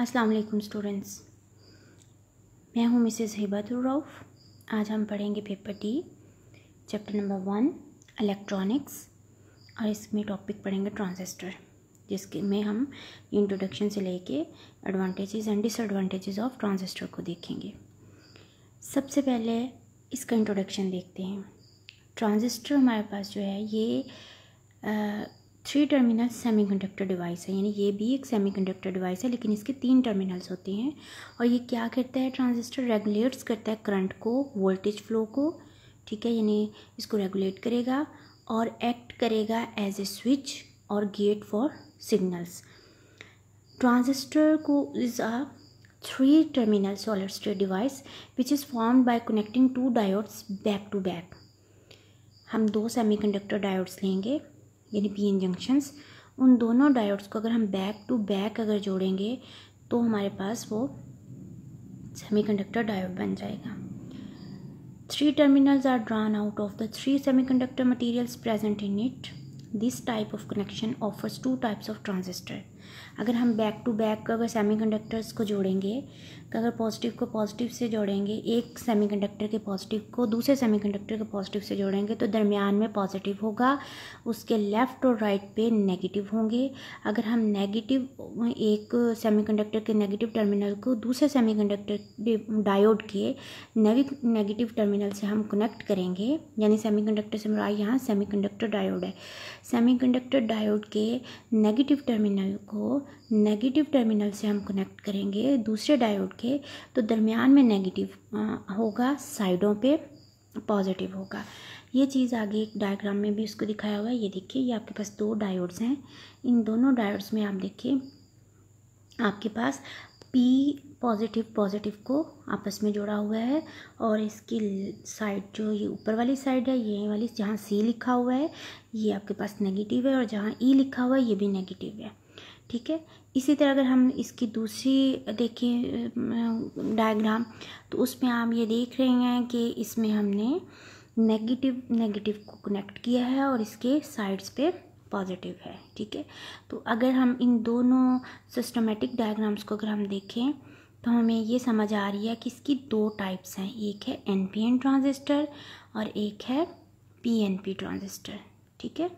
अस्सलाम वालेकुम स्टूडेंट्स मैं हूं मिसेस हिबातुरऊफ आज हम पढ़ेंगे paper D chapter number one electronics और इसमें टॉपिक पढ़ेंगे ट्रांजिस्टर जिसके में हम इंट्रोडक्शन से लेके advantages and disadvantages of transistor को देखेंगे सबसे पहले इसका इंट्रोडक्शन देखते हैं ट्रांजिस्टर हमारे पास जो है ये आ, थ्री टर्मिनल सेमीकंडक्टर डिवाइस है यानी ये भी एक सेमीकंडक्टर डिवाइस है लेकिन इसके तीन टर्मिनल्स होते हैं और ये क्या करता है ट्रांजिस्टर रेगुलेट्स करता है करंट को वोल्टेज फ्लो को ठीक है यानी इसको रेगुलेट करेगा और एक्ट करेगा एज ए स्विच और गेट फॉर सिग्नल्स ट्रांजिस्टर को is a three terminal solid state device which is form by connecting two diodes back to back हम दो सेमीकंडक्टर डायोड्स लेंगे यानी पी एन जंक्शंस उन दोनों डायोड्स को अगर हम बैक टू बैक अगर जोड़ेंगे तो हमारे पास वो सेमी कंडक्टर डायोड बन जाएगा three terminals are drawn out of the three semiconductor materials present in it this type of connection offers two types of transistor अगर हम बैक टू बैक अगर सेमी कंडक्टर्स को जोड़ेंगे कि तो अगर पॉजिटिव को पॉजिटिव से जोड़ेंगे एक सेमीकंडक्टर के पॉजिटिव को दूसरे सेमीकंडक्टर के पॉजिटिव से जोड़ेंगे तो दरमियान में पॉजिटिव होगा उसके लेफ़्ट और राइट पे नेगेटिव होंगे अगर हम नेगेटिव एक सेमीकंडक्टर के नेगेटिव टर्मिनल को दूसरे सेमीकंडक्टर डायोड के नेगेटिव टर्मिनल से हम कनेक्ट करेंगे यानी सेमी कंडक्टर से मेरा यहाँ कंडक्टर डायोड है कंडक्टर डायोड के नेगेटिव टर्मिनल को नेगेटिव टर्मिनल से हम कनेक्ट करेंगे दूसरे डायोड के तो दरमियान में नेगेटिव होगा साइडों पे पॉजिटिव होगा ये चीज़ आगे एक डायग्राम में भी उसको दिखाया हुआ है ये देखिए ये आपके पास दो डायोड्स हैं इन दोनों डायोड्स में आप देखिए आपके पास पी पॉजिटिव पॉजिटिव को आपस में जोड़ा हुआ है और इसकी साइड जो ये ऊपर वाली साइड है ये वाली जहाँ सी लिखा हुआ है ये आपके पास नेगेटिव है और जहाँ ई e लिखा हुआ है ये भी नेगेटिव है ठीक है इसी तरह अगर हम इसकी दूसरी देखें डायग्राम तो उसमें आप ये देख रहे हैं कि इसमें हमने नेगेटिव नेगेटिव को कनेक्ट किया है और इसके साइड्स पे पॉजिटिव है ठीक है तो अगर हम इन दोनों सिस्टमेटिक डायग्राम्स को अगर हम देखें तो हमें ये समझ आ रही है कि इसकी दो टाइप्स हैं एक है एन पी एन ट्रांजिस्टर और एक है पी एन पी ट्रांजिस्टर ठीक है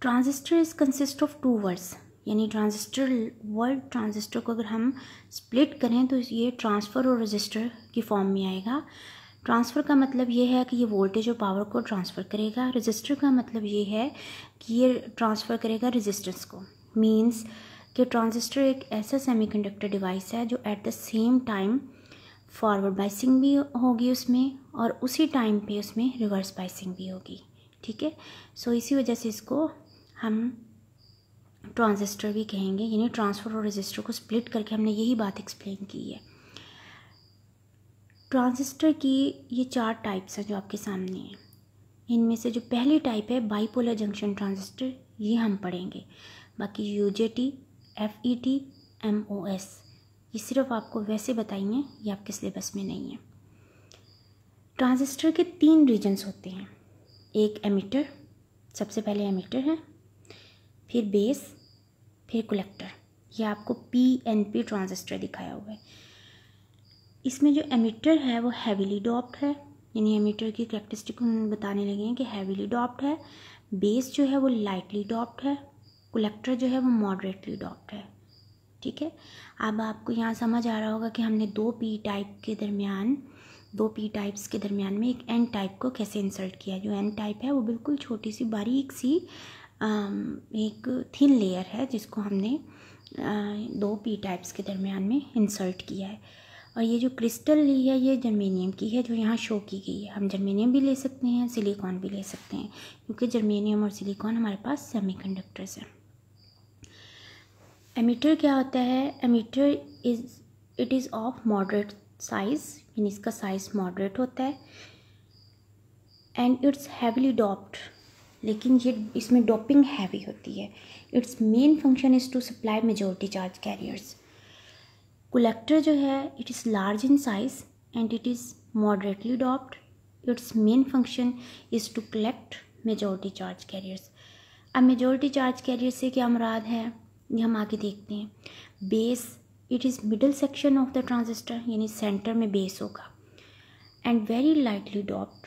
transistor is consist of two words यानी ट्रांजिस्टर वर्ड ट्रांजिस्टर को अगर हम स्प्लिट करें तो ये ट्रांसफ़र और रजिस्टर की फॉर्म में आएगा ट्रांसफ़र का मतलब ये है कि ये वोल्टेज और पावर को ट्रांसफ़र करेगा रजिस्टर का मतलब ये है कि ये ट्रांसफ़र करेगा रजिस्टेंस को मींस कि ट्रांजिस्टर एक ऐसा सेमीकंडक्टर डिवाइस है जो at the same time forward biasing भी होगी उसमें और उसी टाइम पे उसमें रिवर्स बाइसिंग भी होगी ठीक है सो इसी वजह से इसको हम ट्रांजिस्टर भी कहेंगे यानी ट्रांसफर और रजिस्टर को स्प्लिट करके हमने यही बात एक्सप्लेन की है ट्रांजिस्टर की ये चार टाइप्स हैं जो आपके सामने हैं इनमें से जो पहली टाइप है बाईपोलर जंक्शन ट्रांजिस्टर ये हम पढ़ेंगे बाकी U J T F E T M O S ये सिर्फ आपको वैसे बताइए ये आपके सिलेबस में नहीं है ट्रांजिस्टर के तीन रीजन्स होते हैं एक एमिटर सबसे पहले एमिटर है फिर बेस फिर कलेक्टर ये आपको पी एन पी ट्रांजिस्टर दिखाया हुआ है इसमें जो एमिटर है वो हैविली डॉप्ट है यानी एमिटर की करेक्टरिस्टिक हम बताने लगे हैं कि हैविली डॉप्ट है बेस जो है वो लाइटली डॉप्ट है कलेक्टर जो है वो मॉडरेटली डॉप्ट है ठीक है अब आपको यहाँ समझ आ रहा होगा कि हमने दो पी टाइप के दरमियान दो पी टाइप्स के दरमियान में एक एन टाइप को कैसे इंसर्ट किया जो एन टाइप है वो बिल्कुल छोटी सी बारीक सी एक थिन लेयर है जिसको हमने दो पी टाइप्स के दरमियान में इंसर्ट किया है और ये जो क्रिस्टल ली है ये जर्मेनियम की है जो यहाँ शो की गई है हम जर्मेनियम भी ले सकते हैं सिलिकॉन भी ले सकते हैं क्योंकि जर्मेनियम और सिलिकॉन हमारे पास सेमीकंडक्टर्स हैं एमीटर क्या होता है emitter is it is of moderate size यानी इसका साइज़ मॉडरेट होता है एंड इट्स हैवीली डॉप्ड लेकिन ये इसमें डोपिंग हैवी होती है its main function is to supply majority charge carriers collector जो है it is large in size and it is moderately doped its main function is to collect majority charge carriers अब majority charge carrier से क्या मुराद है ये हम आगे देखते हैं base it is middle section of the transistor यानी सेंटर में बेस होगा and very lightly doped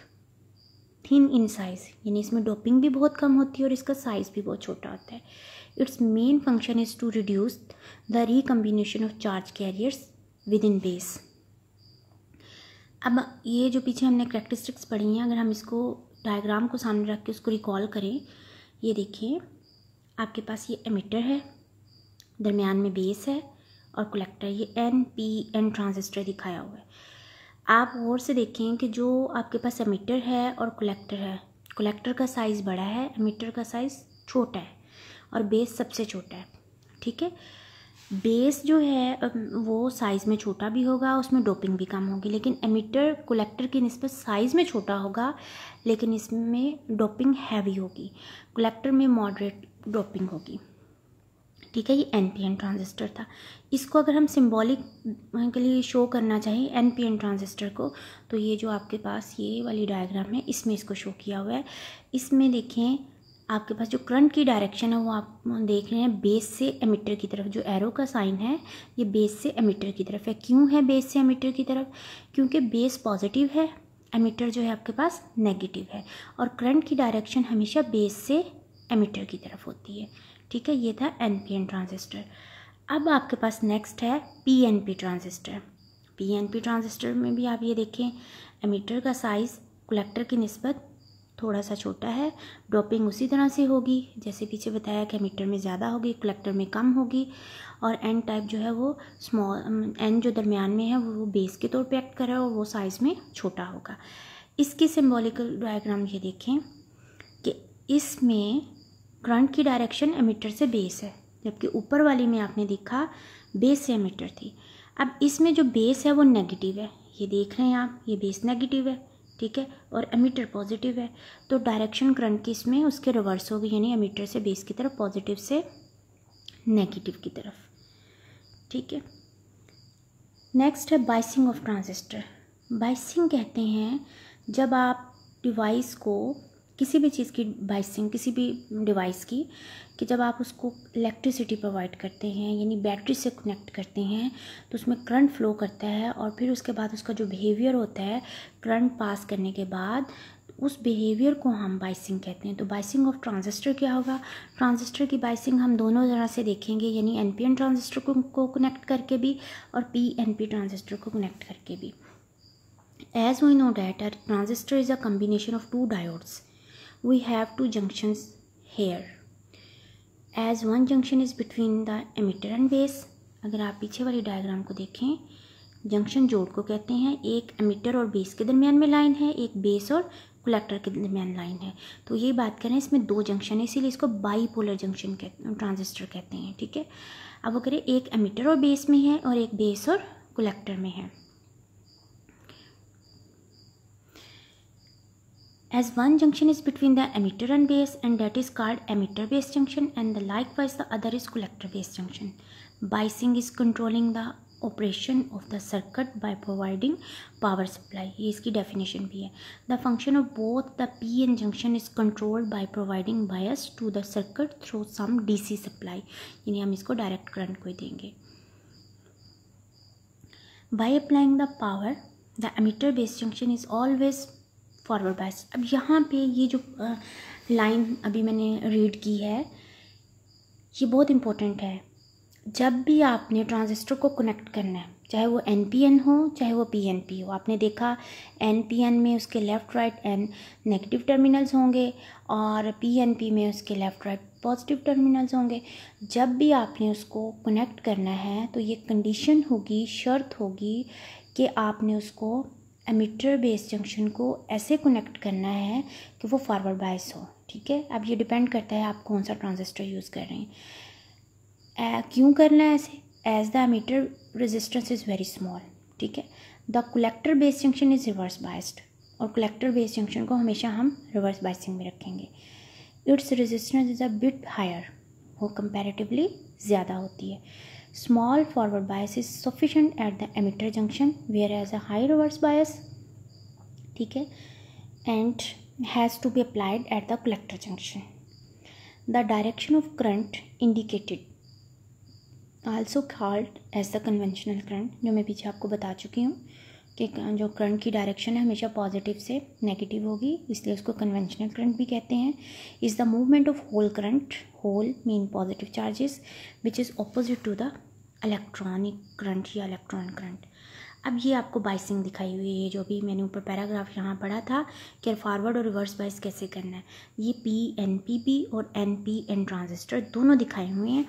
thin in size यानी इसमें डोपिंग भी बहुत कम होती है और इसका साइज़ भी बहुत छोटा होता है its main function is to reduce the recombination of charge carriers within base अब ये जो पीछे हमने करेक्टरिस्टिक्स पढ़ी हैं अगर हम इसको डायग्राम को सामने रख के उसको रिकॉल करें ये देखिए आपके पास ये एमिटर है दरमियान में बेस है और कलेक्टर ये एन पी एन ट्रांजिस्टर दिखाया हुआ है आप गौर से देखें कि जो आपके पास एमिटर है और कलेक्टर है कलेक्टर का साइज़ बड़ा है एमिटर का साइज़ छोटा है और बेस सबसे छोटा है ठीक है बेस जो है वो साइज़ में छोटा भी होगा उसमें डोपिंग भी कम होगी लेकिन एमिटर कलेक्टर की नस्बत साइज़ में छोटा होगा लेकिन इसमें डोपिंग हैवी होगी कलेक्टर में मॉडरेट डोपिंग होगी ठीक है ये एन पी एन ट्रांजिस्टर था इसको अगर हम सिम्बॉलिकली शो करना चाहें एन पी एन ट्रांजिस्टर को तो ये जो आपके पास ये वाली डायग्राम है इसमें इसको शो किया हुआ है इसमें देखें आपके पास जो करंट की डायरेक्शन है वो आप देख रहे हैं बेस से एमिटर की तरफ जो एरो का साइन है ये बेस से एमिटर की तरफ है क्यों है बेस से एमिटर की तरफ क्योंकि बेस पॉजिटिव है एमिटर जो है आपके पास नेगेटिव है और करंट की डायरेक्शन हमेशा बेस से एमिटर की तरफ होती है ठीक है ये था एन पी एन ट्रांजिस्टर अब आपके पास नेक्स्ट है P N P transistor P N P transistor में भी आप ये देखें एमीटर का साइज़ कलेक्टर की नस्बत थोड़ा सा छोटा है डोपिंग उसी तरह से होगी जैसे पीछे बताया कि मीटर में ज़्यादा होगी कलेक्टर में कम होगी और एन टाइप जो है वो स्मॉल एन जो दरमियान में है वो बेस के तौर पे एक्ट कर रहा है और वो साइज़ में छोटा होगा इसके सिम्बोलिकल डायग्राम ये देखें कि इसमें करंट की डायरेक्शन एमिटर से बेस है जबकि ऊपर वाली में आपने देखा बेस से एमिटर थी अब इसमें जो बेस है वो नेगेटिव है ये देख रहे हैं आप ये बेस नेगेटिव है ठीक है और एमिटर पॉजिटिव है तो डायरेक्शन करंट की इसमें उसके रिवर्स होगी यानी एमिटर से बेस की तरफ पॉजिटिव से नेगेटिव की तरफ ठीक है नेक्स्ट है बाइसिंग ऑफ ट्रांजिस्टर बाइसिंग कहते हैं जब आप डिवाइस को किसी भी चीज़ की बाइसिंग किसी भी डिवाइस की कि जब आप उसको इलेक्ट्रिसिटी प्रोवाइड करते हैं यानी बैटरी से कनेक्ट करते हैं तो उसमें करंट फ्लो करता है और फिर उसके बाद उसका जो बिहेवियर होता है करंट पास करने के बाद उस बिहेवियर को हम बाइसिंग कहते हैं तो बाइसिंग ऑफ ट्रांजिस्टर क्या होगा ट्रांजिस्टर की बाइसिंग हम दोनों तरह से देखेंगे यानी एन पी एन ट्रांजिस्टर को, को कनेक्ट करके भी और पी एन पी ट्रांजिस्टर को कनेक्ट करके भी as we know that transistor is a combination of two diodes we have two junctions here as one junction is between the emitter and base अगर आप पीछे वाली डायग्राम को देखें junction जोड़ को कहते हैं एक एमिटर और बेस के दरमियान में लाइन है एक बेस और कलेक्टर के दरमियान लाइन है तो ये बात करें इसमें दो जंक्शन है इसीलिए इसको बाईपोलर जंक्शन कहते ट्रांजिस्टर कहते हैं ठीक है अब वो करें एक एमिटर और बेस में है और एक बेस और कलेक्टर में है as one junction is between the emitter and base and that is called emitter base junction and the likewise the other is collector base junction biasing is controlling the operation of the circuit by providing power supply is the definition bhi hai. the function of both the pn junction is controlled by providing bias to the circuit through some dc supply yani hum isko direct current ko denge by applying the power the emitter base junction is always forward bias अब यहाँ पे ये जो line अभी मैंने read की है ये बहुत इम्पोर्टेंट है जब भी आपने ट्रांजिस्टर को कनेक्ट करना है चाहे वो एन पी एन हो चाहे वो पी एन पी हो आपने देखा एन पी एन में उसके left right N negative terminals होंगे और पी एन पी में उसके लेफ़्ट राइट पॉजिटिव टर्मिनल्स होंगे जब भी आपने उसको कनेक्ट करना है तो ये कंडीशन होगी शर्त होगी कि आपने उसको एमिटर बेस जंक्शन को ऐसे कनेक्ट करना है कि वो फॉरवर्ड बायस हो ठीक है अब ये डिपेंड करता है आप कौन सा ट्रांजिस्टर यूज़ कर रहे हैं क्यों करना है ऐसे as the emitter resistance is very small ठीक है the collector base junction is reverse biased और कलेक्टर बेस जंक्शन को हमेशा हम रिवर्स बायसिंग में रखेंगे its resistance is a bit higher वो कंपेरेटिवली ज़्यादा होती है small forward bias is sufficient at the emitter junction whereas a high reverse bias theek hai and has to be applied at the collector junction the direction of current indicated also called as the conventional current jo main पीछे aapko bata chuki hu उसके जो current की direction है हमेशा positive से negative होगी इसलिए उसको कन्वेंशनल करंट भी कहते हैं is the movement of hole current hole mean positive charges which is opposite to the electronic current या इलेक्ट्रॉन करंट अब ये आपको बाइसिंग दिखाई हुई है जो भी मैंने ऊपर पैराग्राफ यहाँ पढ़ा था कि फॉरवर्ड और रिवर्स बाइस कैसे करना है ये पी एन पी पी और एन पी एन ट्रांजिस्टर दोनों दिखाए हुए हैं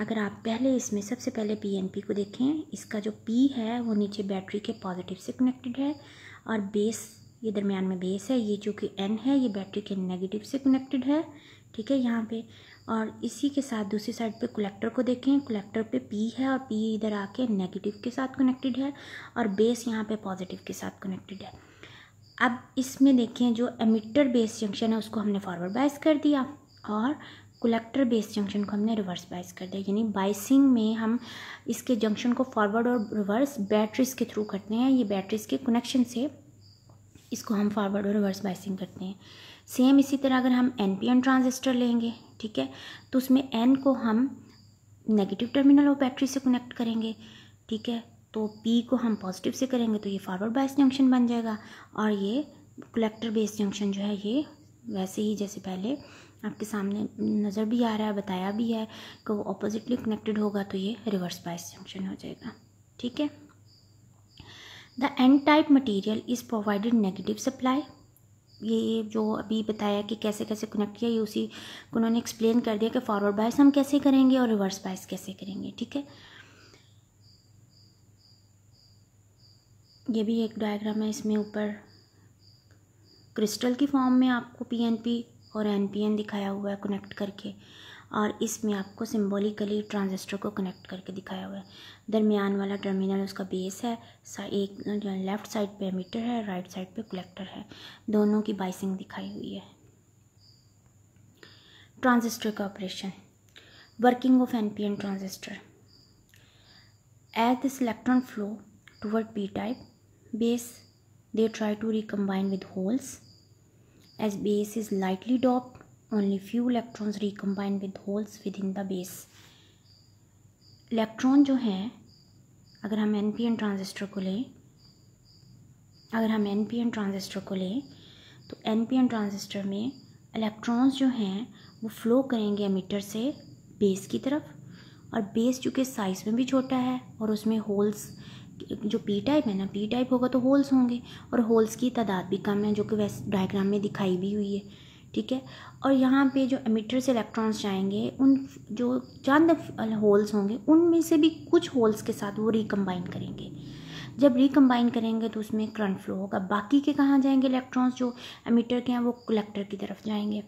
अगर आप पहले इसमें सबसे पहले पी को देखें इसका जो पी है वो नीचे बैटरी के पॉजिटिव से कनेक्टेड है और बेस ये दरमियान में बेस है ये जो कि एन है ये बैटरी के नेगेटिव से कनेक्टेड है ठीक है यहाँ पे और इसी के साथ दूसरी साइड पे कलेक्टर को देखें कलेक्टर पे पी है और पी इधर आके नेगेटिव के साथ कनेक्टेड है और बेस यहाँ पे पॉजिटिव के साथ कनेक्टेड है अब इसमें देखें जो एमिटर बेस जंक्शन है उसको हमने फॉरवर्ड बाइस कर दिया और कलेक्टर बेस जंक्शन को हमने रिवर्स बाइस कर दिया यानी बाइसिंग में हम इसके जंक्शन को फॉरवर्ड और रिवर्स बैटरीज के थ्रू करते हैं ये बैटरीज के कनेक्शन से इसको हम फॉरवर्ड और रिवर्स बाइसिंग करते हैं सेम इसी तरह अगर हम एन पी एन ट्रांजिस्टर लेंगे ठीक है तो उसमें एन को हम नेगेटिव टर्मिनल और बैटरी से कनेक्ट करेंगे ठीक है तो पी को हम पॉजिटिव से करेंगे तो ये फॉरवर्ड बाइस जंक्शन बन जाएगा और ये कलेक्टर बेस जंक्शन जो है ये वैसे ही जैसे पहले आपके सामने नज़र भी आ रहा है बताया भी है कि वो अपोजिटली कनेक्टेड होगा तो ये रिवर्स बाइस जंक्शन हो जाएगा ठीक है the N type material is provided negative supply ये जो अभी बताया कि कैसे कैसे कनेक्ट किया ये उसी को उन्होंने एक्सप्लेन कर दिया कि फॉरवर्ड बाइस हम कैसे करेंगे और रिवर्स बाइस कैसे करेंगे ठीक है ये भी एक डायग्राम है इसमें ऊपर क्रिस्टल की फॉर्म में आपको पीएनपी और एन दिखाया हुआ है कनेक्ट करके और इसमें आपको सिम्बोलिकली ट्रांजिस्टर को कनेक्ट करके दिखाया हुआ है दरमियान वाला टर्मिनल उसका बेस है एक लेफ़्ट साइड पे मीटर है राइट साइड पे कलेक्टर है दोनों की बाइसिंग दिखाई हुई है ट्रांजिस्टर का operation working of N transistor at this electron flow toward P type base they try to recombine with holes As base is lightly doped, only few electrons recombine with holes within the base. Electron जो हैं अगर हम N P N transistor को लें अगर हम N P N transistor को लें तो एन पी एन ट्रांजिस्टर में इलेक्ट्रॉन्स जो हैं वो फ्लो करेंगे एमीटर से बेस की तरफ और बेस चूँकि साइज़ में भी छोटा है और उसमें होल्स जो पी टाइप है ना पी टाइप होगा तो होल्स होंगे और होल्स की तादाद भी कम है जो कि वैसे डायग्राम में दिखाई भी हुई है ठीक है और यहाँ पे जो एमिटर से इलेक्ट्रॉन्स जाएंगे उन जो चंद होल्स होंगे उनमें से भी कुछ होल्स के साथ वो रिकम्बाइन करेंगे जब रिकम्बाइन करेंगे तो उसमें करंट फ्लो होगा बाकी के कहाँ जाएंगे इलेक्ट्रॉन्स जो एमिटर के हैं वो कलेक्टर की तरफ जाएंगे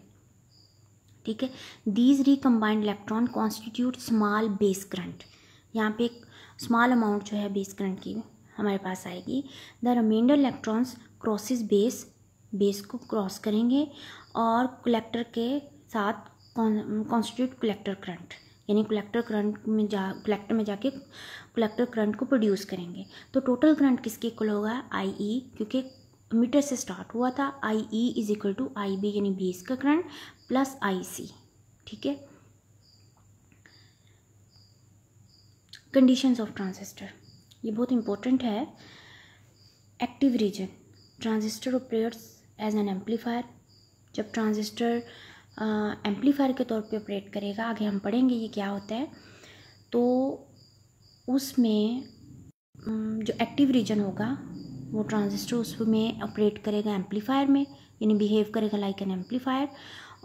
ठीक है these recombined electron constitute small base current यहाँ पे एक स्मॉल अमाउंट जो है बेस करंट की हमारे पास आएगी the remainder electrons crosses base base को क्रॉस करेंगे और कलेक्टर के साथ कॉन्स्टिट्यूट कलेक्टर करंट यानी कलेक्टर करंट में जा कलेक्टर में जाके कलेक्टर करंट को प्रोड्यूस करेंगे तो टोटल करंट किसके इक्वल होगा आई ई e, क्योंकि मीटर से स्टार्ट हुआ था I E is equal to I B यानी बेस का करंट प्लस आई सी ठीक है कंडीशंस ऑफ ट्रांजिस्टर ये बहुत इंपॉर्टेंट है active region transistor operates as an amplifier जब ट्रांजिस्टर एम्पलीफायर के तौर पे ऑपरेट करेगा आगे हम पढ़ेंगे ये क्या होता है तो उसमें जो एक्टिव रीजन होगा वो ट्रांजिस्टर उसमें ऑपरेट करेगा एम्पलीफायर में यानी बिहेव करेगा लाइक एन एम्पलीफायर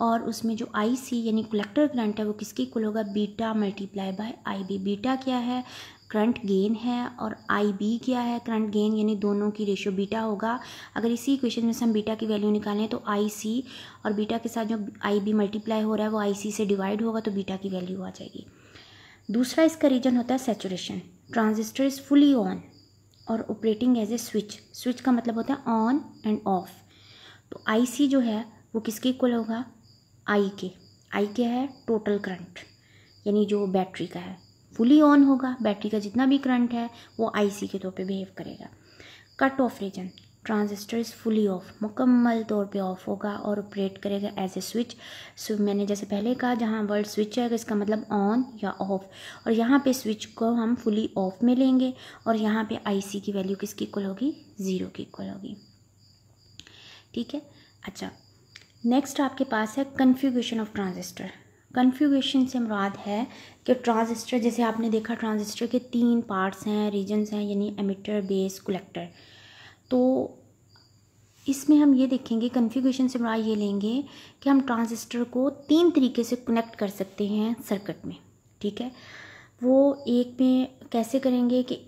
और उसमें जो आई सी यानी कलेक्टर करंट है वो किसके इक्वल होगा beta multiply by I B beta क्या है करंट गेन है और आई बी क्या है करंट गेन यानी दोनों की रेशियो बीटा होगा अगर इसी इक्वेशन में से हम बीटा की वैल्यू निकालें तो आई सी और बीटा के साथ जो आई बी मल्टीप्लाई हो रहा है वो आई सी से डिवाइड होगा तो बीटा की वैल्यू आ जाएगी दूसरा इसका रीजन होता है saturation transistor is fully on और operating as a switch switch का मतलब होता है ऑन एंड ऑफ तो आई सी जो है वो किसके इक्वल होगा आई के आई के है टोटल करंट यानी जो बैटरी का है फुली ऑन होगा बैटरी का जितना भी करंट है वो आईसी के तौर पे बिहेव करेगा cut off region transistor is fully off मुकम्मल तौर पे ऑफ होगा और ऑपरेट करेगा एज ए स्विच सो मैंने जैसे पहले कहा जहाँ वर्ड स्विच है तो इसका मतलब ऑन या ऑफ और यहाँ पे स्विच को हम फुली ऑफ में लेंगे और यहाँ पे आईसी की वैल्यू किसकी इक्वल होगी ज़ीरो की इक्वल होगी ठीक है अच्छा नेक्स्ट आपके पास है कन्फ्यूगेशन ऑफ ट्रांजिस्टर कन्फ्यूगेशन से मुराद है कि ट्रांजिस्टर जैसे आपने देखा ट्रांजिस्टर के तीन पार्ट्स हैं रीजन्स हैं यानी एमिटर बेस कलेक्टर तो इसमें हम ये देखेंगे कन्फ्यूगेशन से मुराद ये लेंगे कि हम ट्रांजिस्टर को तीन तरीके से कनेक्ट कर सकते हैं सर्किट में ठीक है वो एक में कैसे करेंगे कि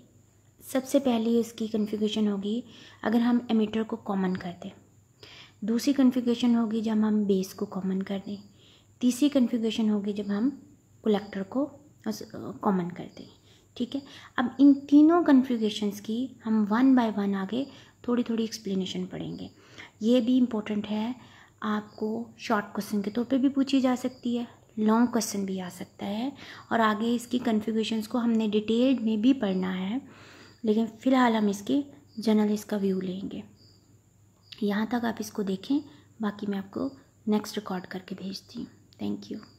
सबसे पहले उसकी कन्फ्यूगेशन होगी अगर हम एमिटर को कॉमन कर दें दूसरी कन्फिग्रेशन होगी जब हम बेस को कॉमन कर दें तीसरी कन्फिग्रेशन होगी जब हम कलेक्टर को कॉमन कर दें ठीक है अब इन तीनों कन्फिग्रेशंस की हम वन बाय वन आगे थोड़ी थोड़ी एक्सप्लेनेशन पढ़ेंगे ये भी इम्पोर्टेंट है आपको शॉर्ट क्वेश्चन के तौर पे भी पूछी जा सकती है लॉन्ग क्वेश्चन भी आ सकता है और आगे इसकी कन्फिग्रेशंस को हमने डिटेल में भी पढ़ना है लेकिन फ़िलहाल हम इसके जनरल इसका व्यू लेंगे यहाँ तक आप इसको देखें बाकी मैं आपको नेक्स्ट रिकॉर्ड करके भेजती हूँ थैंक यू